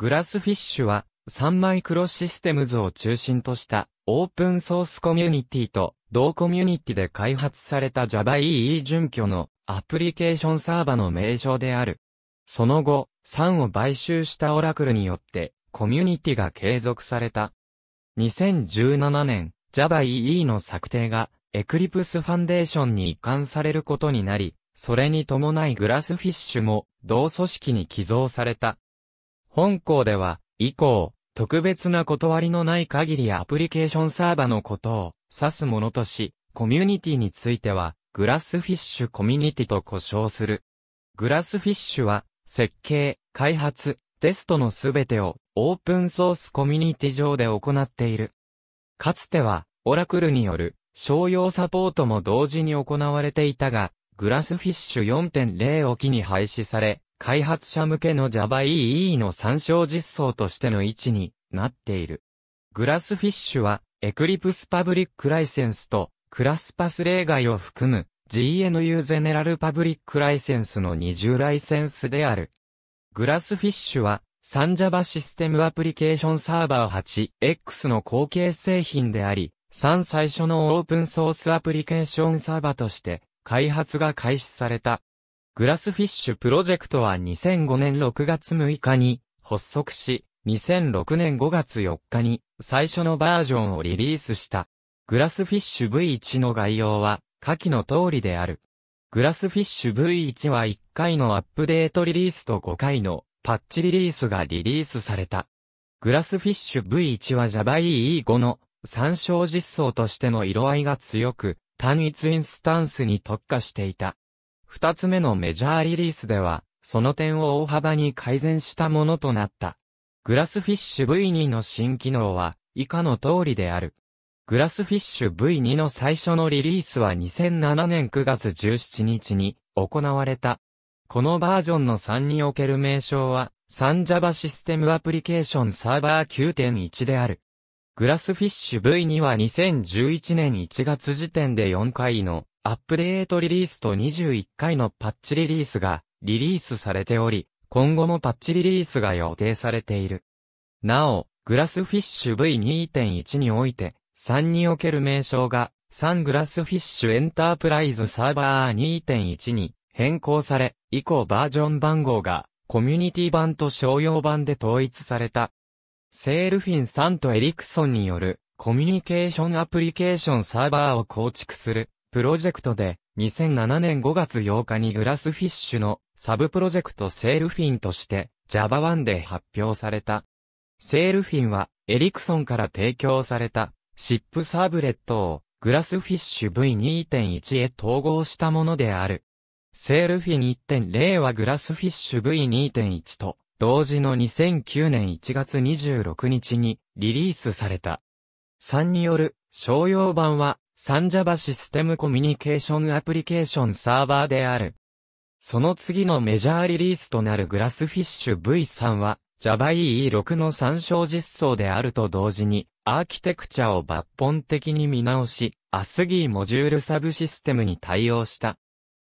グラスフィッシュは、3マイクロシステムズを中心としたオープンソースコミュニティと同コミュニティで開発された JavaEE 準拠のアプリケーションサーバの名称である。その後、3を買収したオラクルによってコミュニティが継続された。2017年、JavaEE の策定が Eclipse Foundation に移管されることになり、それに伴いグラスフィッシュも同組織に寄贈された。本校では、以降、特別な断りのない限りアプリケーションサーバのことを指すものとし、コミュニティについては、グラスフィッシュコミュニティと呼称する。グラスフィッシュは、設計、開発、テストのすべてをオープンソースコミュニティ上で行っている。かつては、オラクルによる商用サポートも同時に行われていたが、グラスフィッシュ4.0を機に廃止され、開発者向けの Java EE の参照実装としての位置になっている。グラスフィッシュは、Eclipse Public License と、クラスパス例外を含む GNU General Public License の二重ライセンスである。グラスフィッシュは、サンジャバシステムアプリケーションサーバー 8X の後継製品であり、3最初のオープンソースアプリケーションサーバーとして開発が開始された。グラスフィッシュプロジェクトは2005年6月6日に発足し、2006年5月4日に最初のバージョンをリリースした。グラスフィッシュ V1 の概要は下記の通りである。グラスフィッシュ V1 は1回のアップデートリリースと5回のパッチリリースがリリースされた。グラスフィッシュ V1 は Java EE5 の参照実装としての色合いが強く、単一インスタンスに特化していた。二つ目のメジャーリリースでは、その点を大幅に改善したものとなった。グラスフィッシュ V2 の新機能は、以下の通りである。グラスフィッシュ V2 の最初のリリースは2007年9月17日に行われた。このバージョンの3における名称は、サンジャバシステムアプリケーションサーバー9.1である。グラスフィッシュ V2 は2011年1月時点で4回のアップデートリリースと21回のパッチリリースがリリースされており、今後もパッチリリースが予定されている。なお、グラスフィッシュ V2.1 において、3における名称が、サングラスフィッシュエンタープライズサーバー2.1に変更され、以降バージョン番号がコミュニティ版と商用版で統一された。セールフィンさんとエリクソンによるコミュニケーションアプリケーションサーバーを構築するプロジェクトで、2007年5月8日にグラスフィッシュのサブプロジェクトセールフィンとして Java1 で発表された。セールフィンはエリクソンから提供されたシップサーブレットをグラスフィッシュ V2.1 へ統合したものである。セールフィン1.0はグラスフィッシュ V2.1 と同時の2009年1月26日にリリースされた。3による商用版はサンジャバシステムコミュニケーションアプリケーションサーバーである。その次のメジャーリリースとなるグラスフィッシュ V3 は Java EE6 の参照実装であると同時にアーキテクチャを抜本的に見直し、アスギーモジュールサブシステムに対応した。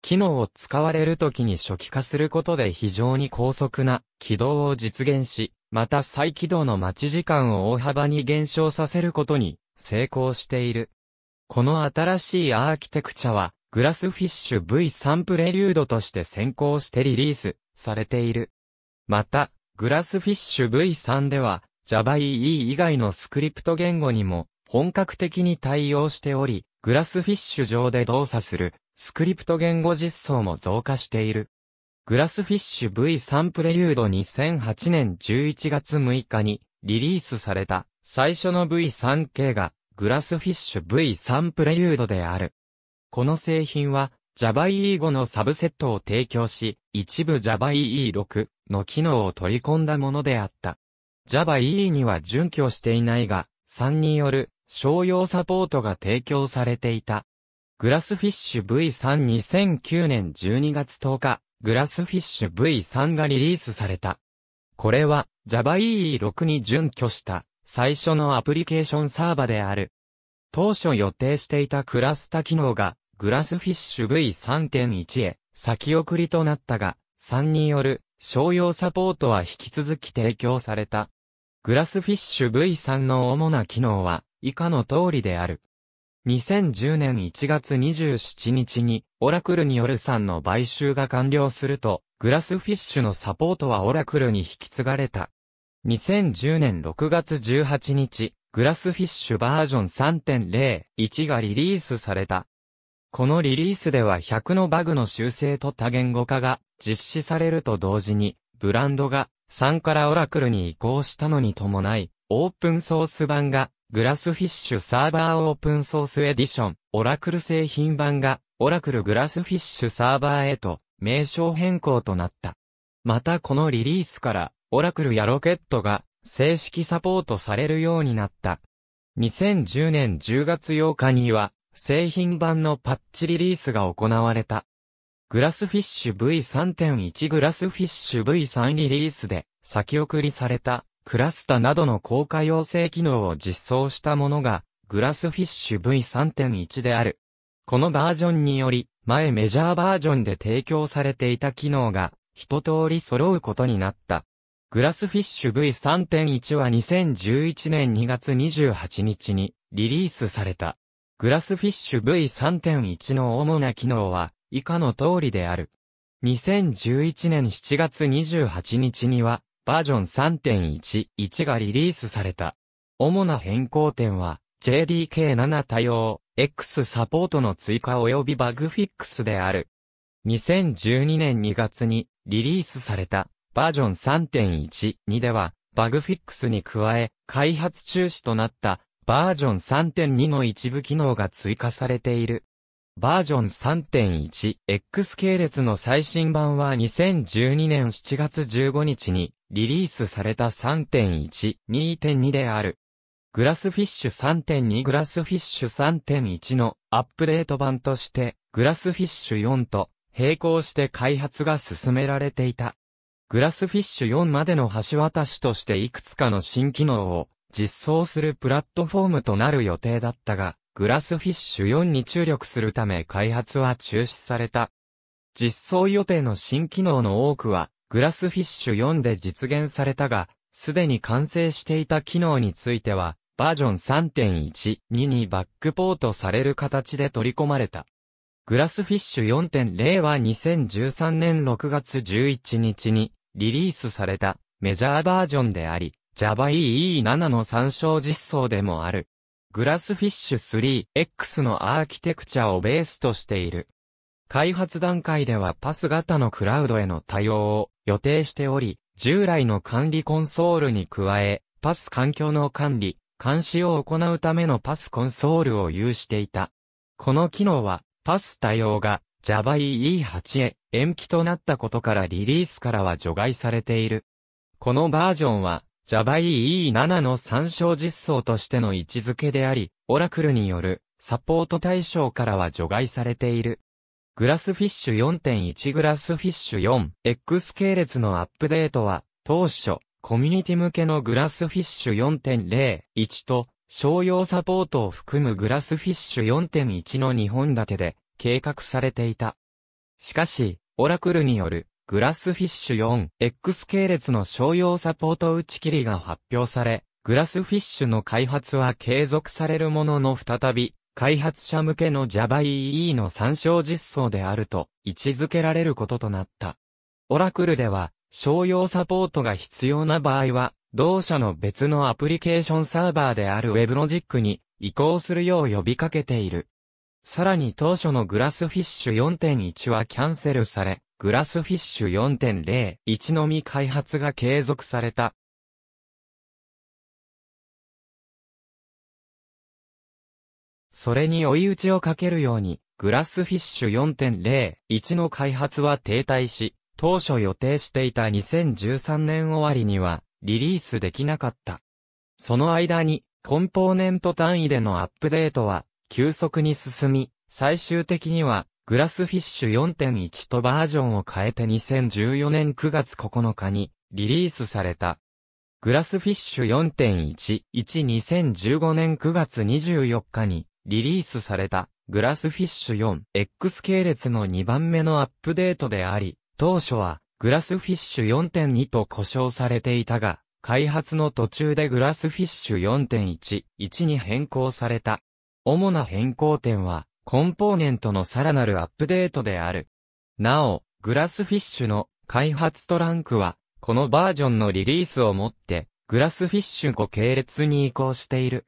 機能を使われる時に初期化することで非常に高速な起動を実現し、また再起動の待ち時間を大幅に減少させることに成功している。この新しいアーキテクチャは、グラスフィッシュ V3 プレリュードとして先行してリリースされている。また、グラスフィッシュ V3 では、JavaEE 以外のスクリプト言語にも本格的に対応しており、グラスフィッシュ上で動作するスクリプト言語実装も増加している。グラスフィッシュ V3 プレリュード2008年11月6日にリリースされた最初の V3 系がグラスフィッシュ V3 プレリュードである。この製品は JavaEE5 のサブセットを提供し、一部 JavaEE6 の機能を取り込んだものであった。JavaEE には準拠していないが、3による商用サポートが提供されていた。グラスフィッシュ V3 2009年12月10日、グラスフィッシュ V3 がリリースされた。これは JavaEE6 に準拠した最初のアプリケーションサーバである。当初予定していたクラスタ機能が、グラスフィッシュ V3.1 へ先送りとなったが、3による商用サポートは引き続き提供された。グラスフィッシュ V3 の主な機能は以下の通りである。2010年1月27日にオラクルによる3の買収が完了すると、グラスフィッシュのサポートはオラクルに引き継がれた。2010年6月18日、グラスフィッシュバージョン3.0.1がリリースされた。このリリースでは100のバグの修正と多言語化が実施されると同時に、ブランドが3からオラクルに移行したのに伴い、オープンソース版がグラスフィッシュサーバーオープンソースエディション、オラクル製品版がオラクルグラスフィッシュサーバーへと名称変更となった。またこのリリースからオラクルやロケットが正式サポートされるようになった。2010年10月8日には、製品版のパッチリリースが行われた。グラスフィッシュ V3.1 グラスフィッシュ V3 リリースで先送りされたクラスタなどの効果要請機能を実装したものがグラスフィッシュ V3.1 である。このバージョンにより前メジャーバージョンで提供されていた機能が一通り揃うことになった。グラスフィッシュ V3.1 は2011年2月28日にリリースされた。グラスフィッシュ V3.1 の主な機能は以下の通りである。2011年7月28日にはバージョン3.11がリリースされた。主な変更点は JDK7 対応、X サポートの追加及びバグフィックスである。2012年2月にリリースされたバージョン3.12では、バグフィックスに加え、開発中止となったバージョン3.2の一部機能が追加されている。バージョン 3.1X 系列の最新版は2012年7月15日にリリースされた3.1.2.2である。グラスフィッシュ3.2グラスフィッシュ3.1のアップデート版としてグラスフィッシュ4と並行して開発が進められていた。グラスフィッシュ4までの橋渡しとしていくつかの新機能を実装するプラットフォームとなる予定だったが、グラスフィッシュ4に注力するため開発は中止された。実装予定の新機能の多くは、グラスフィッシュ4で実現されたが、すでに完成していた機能については、バージョン3.1、2にバックポートされる形で取り込まれた。グラスフィッシュ4.0は2013年6月11日にリリースされたメジャーバージョンであり、Java EE7 の参照実装でもある。グラスフィッシュ 3X のアーキテクチャをベースとしている。開発段階ではパス型のクラウドへの対応を予定しており、従来の管理コンソールに加え、パス環境の管理、監視を行うためのパスコンソールを有していた。この機能は、パス対応が Java EE8 へ延期となったことからリリースからは除外されている。このバージョンは、JavaEE7 の参照実装としての位置づけであり、オラクルによるサポート対象からは除外されている。グラスフィッシュ4.1グラスフィッシュ 4X 系列のアップデートは、当初、コミュニティ向けのグラスフィッシュ4.01と、商用サポートを含むグラスフィッシュ4.1の2本立てで計画されていた。しかし、オラクルによる、グラスフィッシュ 4X 系列の商用サポート打ち切りが発表され、グラスフィッシュの開発は継続されるものの再び、開発者向けの JavaEE の参照実装であると位置づけられることとなった。オラクルでは、商用サポートが必要な場合は、同社の別のアプリケーションサーバーである WebLogic に移行するよう呼びかけている。さらに当初のグラスフィッシュ4.1はキャンセルされ、グラスフィッシュ4.0、1のみ開発が継続された。それに追い打ちをかけるように、グラスフィッシュ4.0、1の開発は停滞し、当初予定していた2013年終わりには、リリースできなかった。その間に、コンポーネント単位でのアップデートは、急速に進み、最終的には、グラスフィッシュ4.1とバージョンを変えて2014年9月9日にリリースされた。グラスフィッシュ4.11-2015年9月24日にリリースされたグラスフィッシュ 4X 系列の2番目のアップデートであり、当初はグラスフィッシュ4.2と呼称されていたが、開発の途中でグラスフィッシュ4.11に変更された。主な変更点は、コンポーネントのさらなるアップデートである。なお、グラスフィッシュの開発トランクは、このバージョンのリリースをもって、グラスフィッシュ5系列に移行している。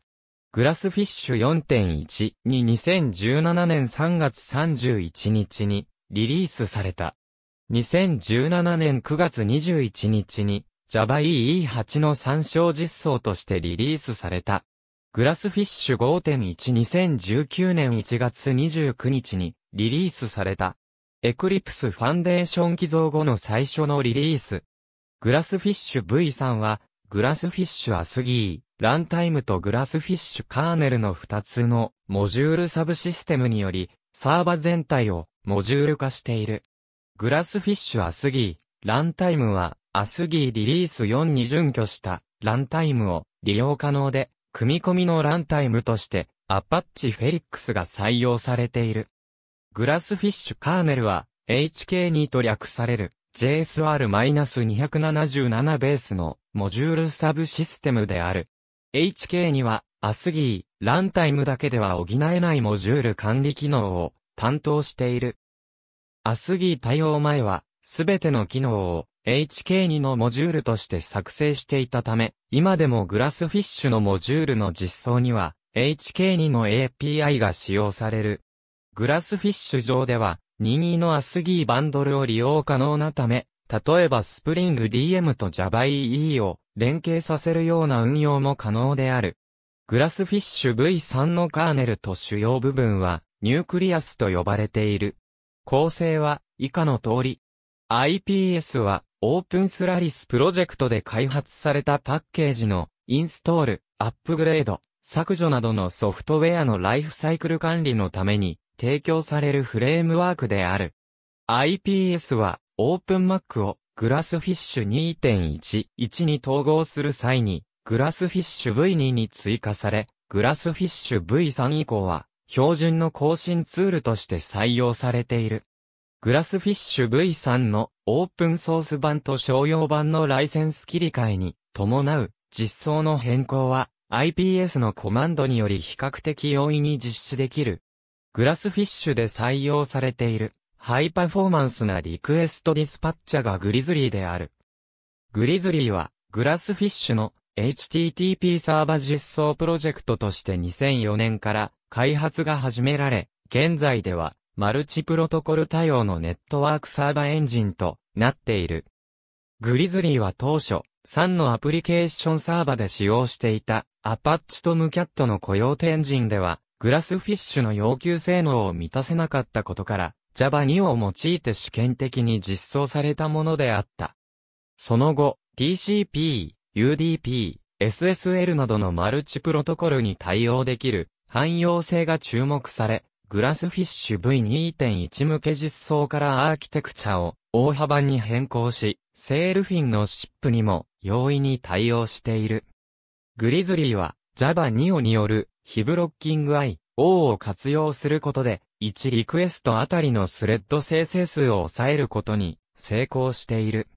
グラスフィッシュ4.1に2017年3月31日にリリースされた。2017年9月21日に Java EE8 の参照実装としてリリースされた。グラスフィッシュ5.12019年1月29日にリリースされた。エクリプスファンデーション寄贈後の最初のリリース。グラスフィッシュ V さんは、グラスフィッシュアスギー、ランタイムとグラスフィッシュカーネルの2つのモジュールサブシステムにより、サーバ全体をモジュール化している。グラスフィッシュアスギー、ランタイムは、アスギーリリース4に準拠したランタイムを利用可能で、組み込みのランタイムとして、アパッチフェリックスが採用されている。グラスフィッシュカーネルは、HK2 と略される JSR-277 ベースのモジュールサブシステムである。HK2 は、アスギー、ランタイムだけでは補えないモジュール管理機能を担当している。アスギー対応前は、すべての機能を HK2 のモジュールとして作成していたため、今でもグラスフィッシュのモジュールの実装には、HK2 の API が使用される。グラスフィッシュ上では、任意のアスギーバンドルを利用可能なため、例えばスプリング DM と JavaEE を連携させるような運用も可能である。グラスフィッシュ V3 のカーネルと主要部分は、ニュークリアスと呼ばれている。構成は以下の通り。iPS はオープンスラリスプロジェクトで開発されたパッケージのインストール、アップグレード、削除などのソフトウェアのライフサイクル管理のために提供されるフレームワークである。IPS は OpenMac をグラスフィッシュ2.11に統合する際にグラスフィッシュ V2 に追加され、グラスフィッシュ V3 以降は標準の更新ツールとして採用されている。グラスフィッシュ V3 のオープンソース版と商用版のライセンス切り替えに伴う実装の変更は IPS のコマンドにより比較的容易に実施できる。グラスフィッシュで採用されているハイパフォーマンスなリクエストディスパッチャがグリズリーである。グリズリーはグラスフィッシュの HTTP サーバ実装プロジェクトとして2004年から開発が始められ、現在ではマルチプロトコル対応のネットワークサーバエンジンとなっている。グリズリーは当初、3のアプリケーションサーバで使用していたアパッチとムキャットの雇用手エンジンでは、グラスフィッシュの要求性能を満たせなかったことから、Java2 を用いて試験的に実装されたものであった。その後、TCP、UDP、SSL などのマルチプロトコルに対応できる汎用性が注目され、グラスフィッシュ V2.1 向け実装からアーキテクチャを大幅に変更し、セールフィンのシップにも容易に対応している。グリズリーは Java 2をによる非ブロッキング I、O を活用することで、1リクエストあたりのスレッド生成数を抑えることに成功している。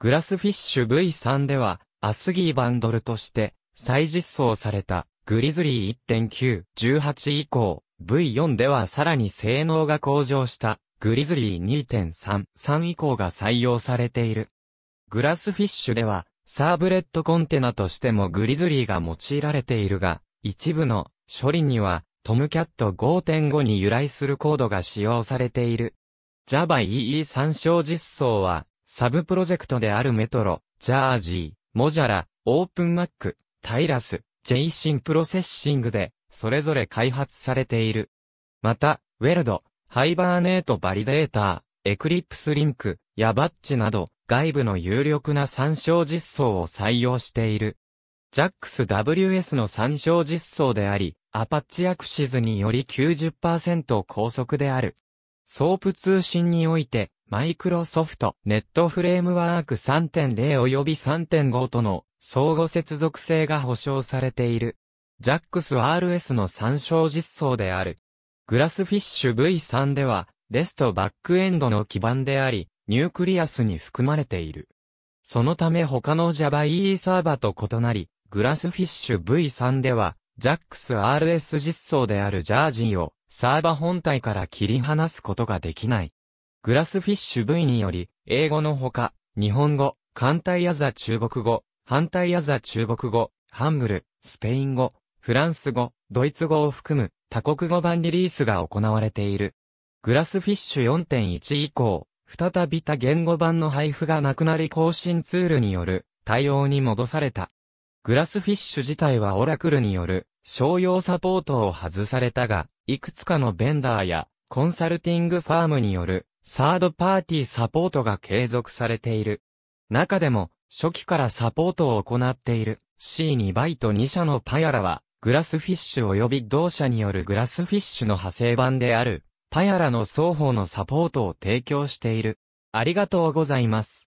グラスフィッシュ V3 では、アスギーバンドルとして再実装されたグリズリー1.9、18以降、V4 ではさらに性能が向上したグリズリー2.33以降が採用されている。グラスフィッシュではサーブレットコンテナとしてもグリズリーが用いられているが、一部の処理にはトムキャット5.5に由来するコードが使用されている。Java EE 参照実装は、サブプロジェクトであるメトロ、ジャージー、モジャラ、オープンマック、タイラス、ジェイシンプロセッシングで、それぞれ開発されている。また、ウェルド、ハイバーネートバリデーター、エクリプスリンク、やバッチなど、外部の有力な参照実装を採用している。JAX-WS の参照実装であり、アパッチアクシズにより90%高速である。ソープ通信において、マイクロソフト、ネットフレームワーク3.0及び3.5との相互接続性が保証されている。ジャックス RS の参照実装である。グラスフィッシュ V3 では、レストバックエンドの基盤であり、ニュークリアスに含まれている。そのため他の Java EE サーバと異なり、グラスフィッシュ V3 では、ジャックス RS 実装であるジャージーをサーバ本体から切り離すことができない。グラスフィッシュ V により、英語のほか、日本語、艦隊やザ中国語、反対やザ中国語、ハングル、スペイン語、フランス語、ドイツ語を含む多国語版リリースが行われている。グラスフィッシュ4.1以降、再び多言語版の配布がなくなり更新ツールによる対応に戻された。グラスフィッシュ自体はオラクルによる商用サポートを外されたが、いくつかのベンダーやコンサルティングファームによるサードパーティーサポートが継続されている。中でも初期からサポートを行っている C2 バイト2社のパヤラはグラスフィッシュ及び同社によるグラスフィッシュの派生版である、パヤラの双方のサポートを提供している。ありがとうございます。